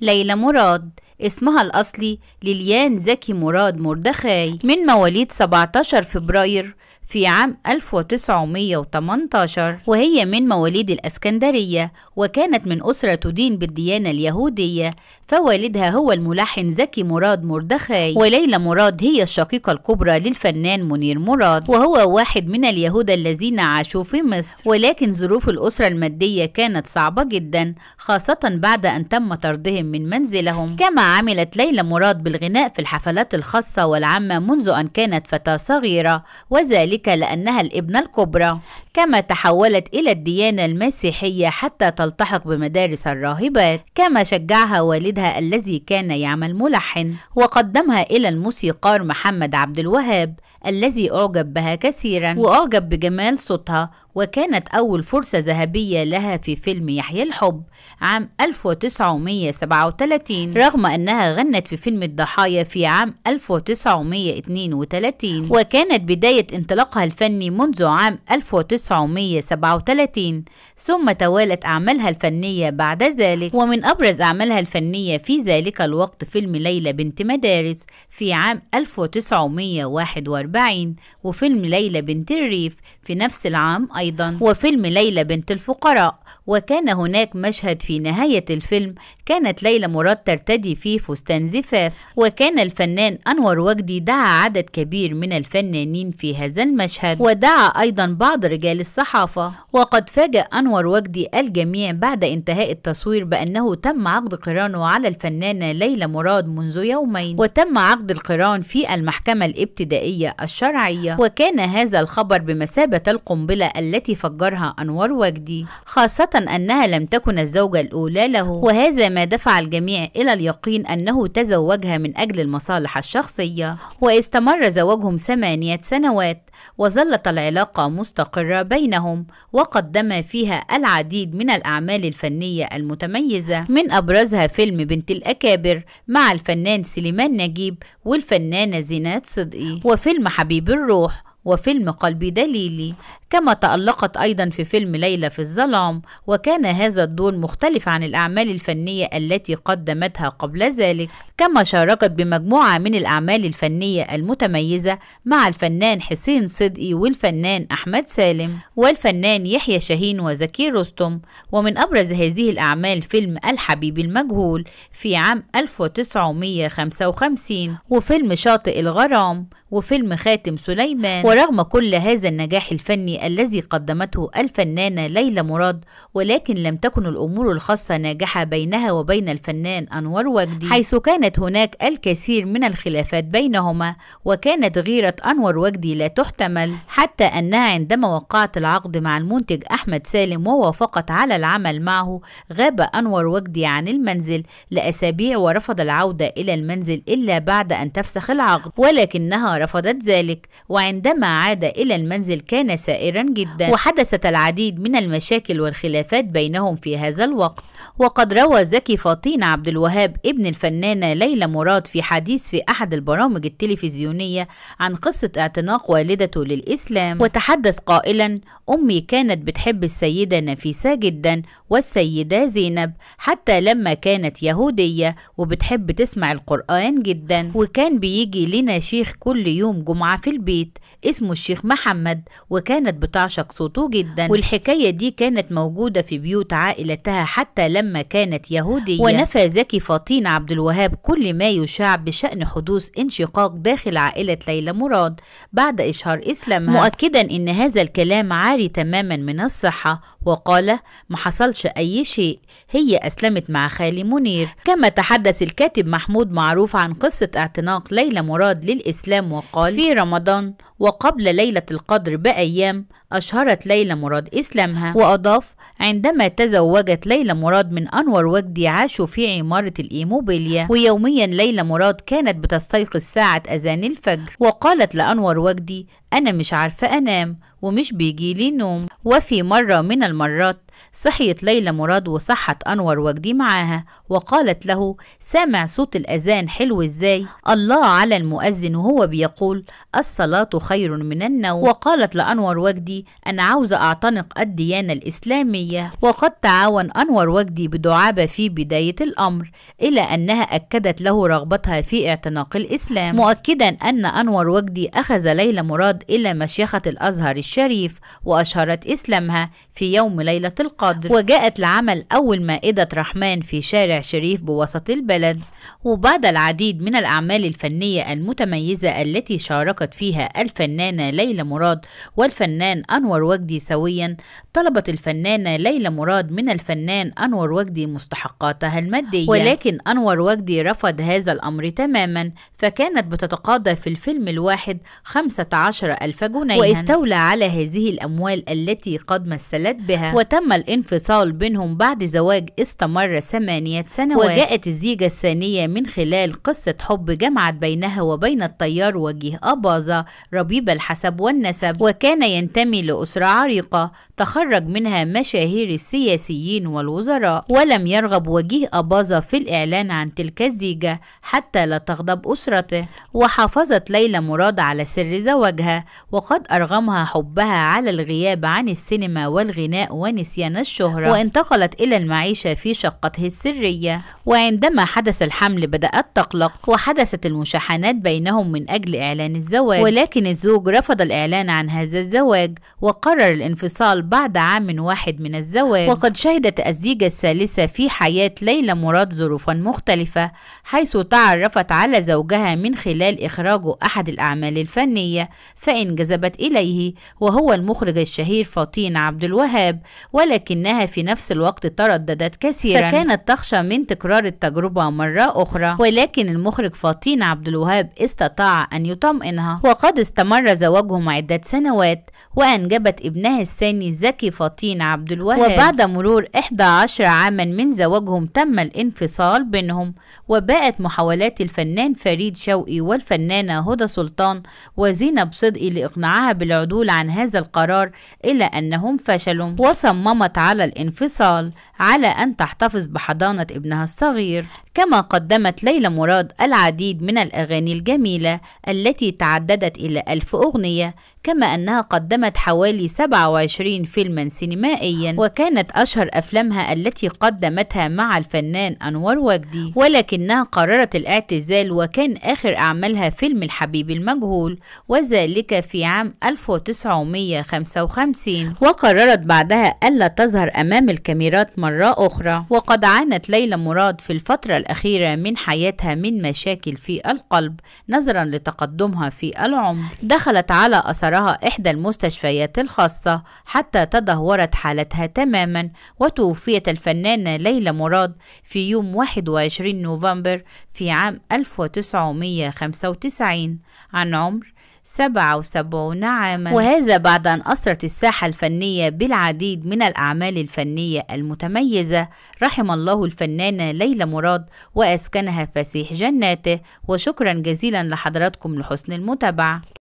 ليلى مراد اسمها الأصلي ليليان زكي مراد مردخاي من مواليد 17 فبراير في عام 1918 وهي من مواليد الأسكندرية وكانت من أسرة تدين بالديانة اليهودية فوالدها هو الملحن زكي مراد مردخاي وليلى مراد هي الشقيقة الكبرى للفنان منير مراد وهو واحد من اليهود الذين عاشوا في مصر ولكن ظروف الأسرة المادية كانت صعبة جدا خاصة بعد أن تم طردهم من منزلهم كما عملت ليلى مراد بالغناء في الحفلات الخاصة والعامة منذ أن كانت فتاة صغيرة وذلك ذلك لأنها الإبنة الكبرى كما تحولت إلى الديانة المسيحية حتى تلتحق بمدارس الراهبات كما شجعها والدها الذي كان يعمل ملحن وقدمها إلى الموسيقار محمد عبد الوهاب الذي أعجب بها كثيرا وأعجب بجمال صوتها وكانت أول فرصة ذهبية لها في فيلم يحيى الحب عام 1937 رغم أنها غنت في فيلم الضحايا في عام 1932 وكانت بداية انطلاق أطلقها الفني منذ عام 1937 ثم توالت أعمالها الفنية بعد ذلك ومن أبرز أعمالها الفنية في ذلك الوقت فيلم ليلى بنت مدارس في عام 1941 وفيلم ليلى بنت الريف في نفس العام أيضا وفيلم ليلى بنت الفقراء وكان هناك مشهد في نهاية الفيلم كانت ليلى مراد ترتدي فيه فستان زفاف وكان الفنان أنور وجدي دعا عدد كبير من الفنانين في هذا المشهد ودعا أيضا بعض رجال الصحافة وقد فاجأ أنور وجدي الجميع بعد انتهاء التصوير بأنه تم عقد قرانه على الفنانة ليلى مراد منذ يومين وتم عقد القران في المحكمة الابتدائية الشرعية وكان هذا الخبر بمثابة القنبلة التي فجرها أنور وجدي خاصة أنها لم تكن الزوجة الأولى له وهذا ما دفع الجميع إلى اليقين أنه تزوجها من أجل المصالح الشخصية واستمر زواجهم ثمانية سنوات وظلت العلاقة مستقرة بينهم وقدم فيها العديد من الأعمال الفنية المتميزة من أبرزها فيلم بنت الأكابر مع الفنان سليمان نجيب والفنانة زينات صدقي وفيلم حبيب الروح وفيلم قلبي دليلي كما تألقت أيضا في فيلم ليلى في الظلام وكان هذا الدور مختلف عن الأعمال الفنية التي قدمتها قبل ذلك كما شاركت بمجموعة من الأعمال الفنية المتميزة مع الفنان حسين صدقي والفنان أحمد سالم والفنان يحيى شاهين وزكي رستم ومن أبرز هذه الأعمال فيلم الحبيب المجهول في عام 1955 وفيلم شاطئ الغرام وفيلم خاتم سليمان ورغم كل هذا النجاح الفني الذي قدمته الفنانة ليلى مراد ولكن لم تكن الأمور الخاصة ناجحة بينها وبين الفنان أنور وجدي حيث كانت هناك الكثير من الخلافات بينهما وكانت غيرة أنور وجدي لا تحتمل حتى أنها عندما وقعت العقد مع المنتج أحمد سالم ووافقت على العمل معه غاب أنور وجدي عن المنزل لأسابيع ورفض العودة إلى المنزل إلا بعد أن تفسخ العقد ولكنها رفضت ذلك وعندما عاد إلى المنزل كان سائرا جدا وحدثت العديد من المشاكل والخلافات بينهم في هذا الوقت وقد روى زكي فطين عبد الوهاب ابن الفنانة ليلى مراد في حديث في أحد البرامج التلفزيونية عن قصة اعتناق والدته للإسلام وتحدث قائلا أمي كانت بتحب السيدة نفيسة جدا والسيدة زينب حتى لما كانت يهودية وبتحب تسمع القرآن جدا وكان بيجي لنا شيخ كل يوم جمعة في البيت اسمه الشيخ محمد وكانت بتعشق صوته جدا والحكاية دي كانت موجودة في بيوت عائلتها حتى لما كانت يهودية ونفى زكي فطين عبد الوهاب كل ما يشاع بشأن حدوث انشقاق داخل عائلة ليلى مراد بعد إشهار إسلامها مؤكدا إن هذا الكلام عاري تماما من الصحة وقال ما حصلش أي شيء هي أسلمت مع خالي منير كما تحدث الكاتب محمود معروف عن قصة اعتناق ليلى مراد للإسلام وقال في رمضان وقبل ليلة القدر بأيام أشهرت ليلى مراد إسلامها وأضاف عندما تزوجت ليلى مراد من أنور وجدي عاشوا في عمارة الإيموبيليا ويوميا ليلى مراد كانت بتستيقظ ساعة أذان الفجر وقالت لأنور وجدي أنا مش عارفة أنام ومش بيجيلي نوم وفي مرة من المرات صحيت ليلى مراد وصحت أنور وجدي معاها وقالت له سامع صوت الأذان حلو إزاي الله على المؤذن وهو بيقول الصلاة خير من النوم وقالت لأنور وجدي أنا عاوزة أعتنق الديانة الإسلامية وقد تعاون أنور وجدي بدعابة في بداية الأمر إلى أنها أكدت له رغبتها في اعتناق الإسلام مؤكدا أن أنور وجدي أخذ ليلى مراد إلى مشيخة الأزهر الشريف وأشهرت إسلامها في يوم ليلة القدر وجاءت لعمل أول مائدة رحمن في شارع شريف بوسط البلد وبعد العديد من الأعمال الفنية المتميزة التي شاركت فيها الفنانة ليلى مراد والفنان أنور وجدي سويا طلبت الفنانة ليلى مراد من الفنان أنور وجدي مستحقاتها المادية ولكن أنور وجدي رفض هذا الأمر تماما فكانت بتتقاضى في الفيلم الواحد 15 عشر ألف جنيها واستولى على هذه الأموال التي قد مثلت بها وتم الانفصال بينهم بعد زواج استمر ثمانية سنوات وجاءت الزيجة الثانية من خلال قصة حب جمعت بينها وبين الطيار وجيه أباظة ربيب الحسب والنسب وكان ينتمي لأسرة عريقة تخرج منها مشاهير السياسيين والوزراء ولم يرغب وجيه أباظة في الإعلان عن تلك الزيجة حتى لا تغضب أسرته وحافظت ليلى مراد على سر زواجها وقد أرغمها حبها على الغياب عن السينما والغناء ونسيان الشهرة وانتقلت إلى المعيشة في شقته السرية وعندما حدث الحمل بدأت تقلق وحدثت المشاحنات بينهم من أجل إعلان الزواج ولكن الزوج رفض الإعلان عن هذا الزواج وقرر الانفصال بعد عام واحد من الزواج وقد شهدت الزيجة الثالثة في حياة ليلى مراد ظروفا مختلفة حيث تعرفت على زوجها من خلال إخراجه أحد الأعمال الفنية فانجذبت إليه وهو المخرج الشهير فطين عبد الوهاب ولكنها في نفس الوقت ترددت كثيرا فكانت تخشى من تكرار التجربة مرة أخرى ولكن المخرج فطين عبد الوهاب استطاع أن يطمئنها وقد استمر زواجهم عدة سنوات وأنجبت ابنها الثاني زكي فطين عبد الوهاب وبعد مرور 11 عاما من زواجهم تم الانفصال بينهم وباءت محاولات الفنان فريد شوقي والفنانة هدى سلطان وزينب صدق الصدق لإقناعها بالعدول عن هذا القرار إلا أنهم فشلوا وصممت على الانفصال على أن تحتفظ بحضانة ابنها الصغير كما قدمت ليلى مراد العديد من الأغاني الجميلة التي تعددت إلى ألف أغنية كما أنها قدمت حوالي 27 فيلما سينمائيا وكانت أشهر أفلامها التي قدمتها مع الفنان أنور وجدي ولكنها قررت الاعتزال وكان آخر أعمالها فيلم الحبيب المجهول وذلك في عام 1955 وقررت بعدها ألا تظهر أمام الكاميرات مرة أخرى وقد عانت ليلى مراد في الفترة الأخيرة من حياتها من مشاكل في القلب نظرا لتقدمها في العمر دخلت على أثرها إحدى المستشفيات الخاصة حتى تدهورت حالتها تماما وتوفيت الفنانة ليلى مراد في يوم 21 نوفمبر في عام 1995 عن عمر 77 عاما وهذا بعد أن أسرت الساحة الفنية بالعديد من الأعمال الفنية المتميزة رحم الله الفنانة ليلى مراد وأسكنها فسيح جناته وشكرا جزيلا لحضراتكم لحسن المتابعة